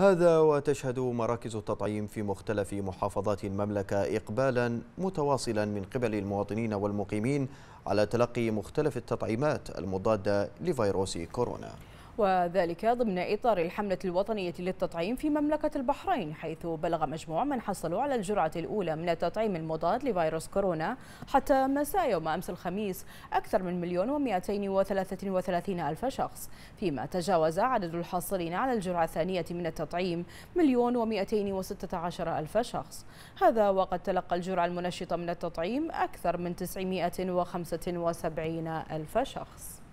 هذا وتشهد مراكز التطعيم في مختلف محافظات المملكة إقبالا متواصلا من قبل المواطنين والمقيمين على تلقي مختلف التطعيمات المضادة لفيروس كورونا وذلك ضمن إطار الحملة الوطنية للتطعيم في مملكة البحرين حيث بلغ مجموع من حصلوا على الجرعة الأولى من التطعيم المضاد لفيروس كورونا حتى مساء يوم أمس الخميس أكثر من مليون ومئتين وثلاثة وثلاثين ألف شخص فيما تجاوز عدد الحاصلين على الجرعة الثانية من التطعيم مليون ومئتين وستة عشر ألف شخص هذا وقد تلقى الجرعة المنشطة من التطعيم أكثر من وسبعين ألف شخص